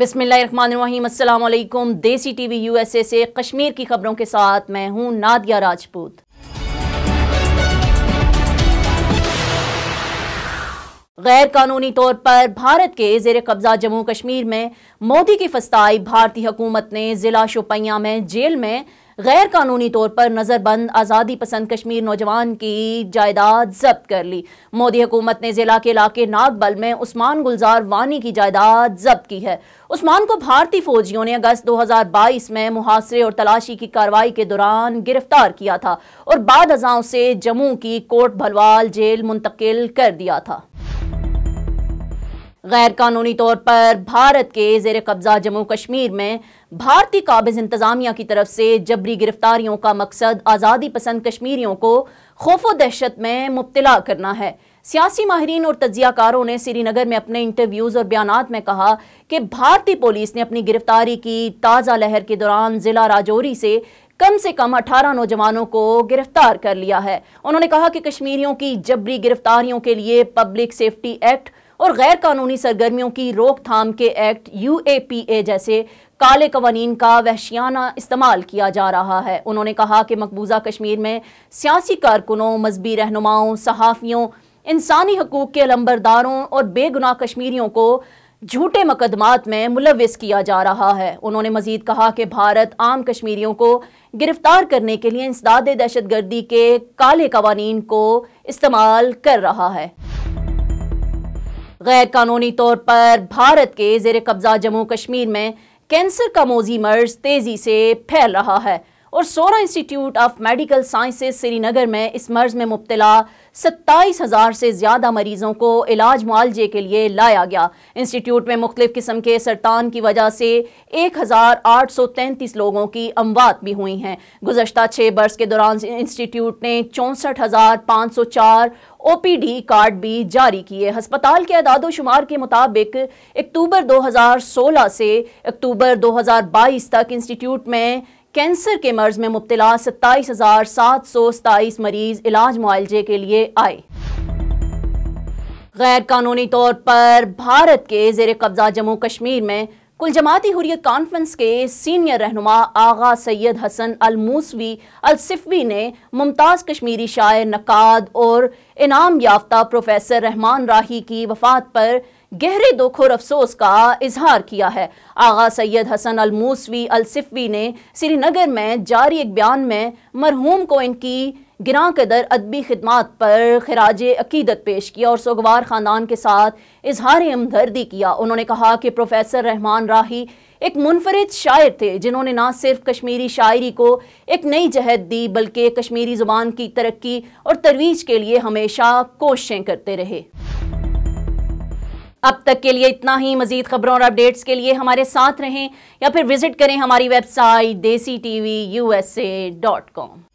बिसमीम अल्लाम देसी टीवी यूएसए से कश्मीर की खबरों के साथ मैं हूं नादिया राजपूत गैर कानूनी तौर पर भारत के जेर कब्जा जम्मू कश्मीर में मोदी की फस्ताई भारतीय हुकूमत ने जिला शोपिया में जेल में गैर कानूनी तौर पर नज़रबंद आज़ादी पसंद कश्मीर नौजवान की जायदाद जब्त कर ली मोदी हुकूमत ने ज़िला के इलाके नागबल में उस्मान गुलजार वानी की जायदाद जब्त की है उस्मान को भारतीय फौजियों ने अगस्त 2022 में मुहासरे और तलाशी की कार्रवाई के दौरान गिरफ्तार किया था और बाद हज़ाओं से जम्मू की कोट भलवाल जेल मुंतकिल कर दिया था गैर कानूनी तौर पर भारत के जेर कब्ज़ा जम्मू कश्मीर में भारतीय काबिज इंतज़ामिया की तरफ से जबरी गिरफ्तारियों का मकसद आज़ादी पसंद कश्मीरियों को खौफो दहशत में मुबतला करना है सियासी माहरीन और तजियाकारों ने श्रीनगर में अपने इंटरव्यूज़ और बयान में कहा कि भारतीय पुलिस ने अपनी गिरफ्तारी की ताज़ा लहर के दौरान ज़िला राजौरी से कम से कम 18 नौजवानों को गिरफ्तार कर लिया है उन्होंने कहा कि कश्मीरियों की जबरी गिरफ्तारियों के लिए पब्लिक सेफ्टी एक्ट और गैर कानूनी सरगर्मियों की रोकथाम के act U A P A जैसे काले कवानीन का वहशियाना इस्तेमाल किया जा रहा है उन्होंने कहा कि मकबूजा कश्मीर में सियासी कारकुनों मजहबी रहनुमाओं सहाफ़ियों इंसानी हकूक़ के लंबरदारों और बेगुनाह कश्मीरियों को झूठे मकदमात में मुलविस किया जा रहा है उन्होंने मजीद कहा कि भारत आम कश्मीरियों को गिरफ्तार करने के लिए इंसदाद दहशत गर्दी के काले कवानीन को इस्तेमाल कर रहा है गैर कानूनी तौर पर भारत के जेर कब्ज़ा जम्मू कश्मीर में कैंसर का मोजी मर्ज तेज़ी से फैल रहा है और Soura institute of medical sciences Srinagar में इस मर्ज में मुबतला सत्ताईस हज़ार से ज़्यादा मरीज़ों को इलाज मुआलजे के लिए लाया गया इंस्टीट्यूट में मुख्तफ किस्म के सरतान की वजह से एक हज़ार आठ सौ तैंतीस लोगों की अमवात भी हुई हैं गुजशत छः बरस के दौरान इंस्टीट्यूट ने चौंसठ हज़ार पाँच सौ चार ओ पी डी कार्ड भी जारी किए हस्पताल के अदादोशुमार के मुताबिक अक्टूबर दो हज़ार सोलह से अक्टूबर दो हज़ार बाईस तक इंस्टीट्यूट में कैंसर के मर्ज में मुबतला सत्ताईस हजार सात सौ सताईस मरीज इलाज मुआलजे के लिए आए गैर कानूनी तौर पर भारत के जेर कब्जा जम्मू कश्मीर में कुल जमाती हुरियत कॉन्फ्रेंस के सीनियर रहनुमा आगा सैयद हसन अल मूसवी अल सिफवी ने मुमताज़ कश्मीरी शायर नकाद और इनाम याफ्ता प्रोफेसर रहमान राही की वफात पर गहरे दुख और अफसोस का इजहार किया है आगा सैयद हसन अलमूसवी सिफवी ने श्रीनगर में जारी एक बयान में मरहूम को इनकी गिरा कदर अदबी खदमात पर खराज अकीदत पेश किया और सोगवार ख़ानदान के साथ इजहार हमदर्दी किया उन्होंने कहा कि प्रोफेसर रहमान राही एक मुनफरद शायर थे जिन्होंने ना सिर्फ कश्मीरी शायरी को एक नई जहद दी बल्कि कश्मीरी ज़ुबान की तरक्की और तरवीज के लिए हमेशा कोशिशें करते रहे अब तक के लिए इतना ही मजीद खबरों और अपडेट्स के लिए हमारे साथ रहें या फिर विजिट करें हमारी website Desi T V U S A dot com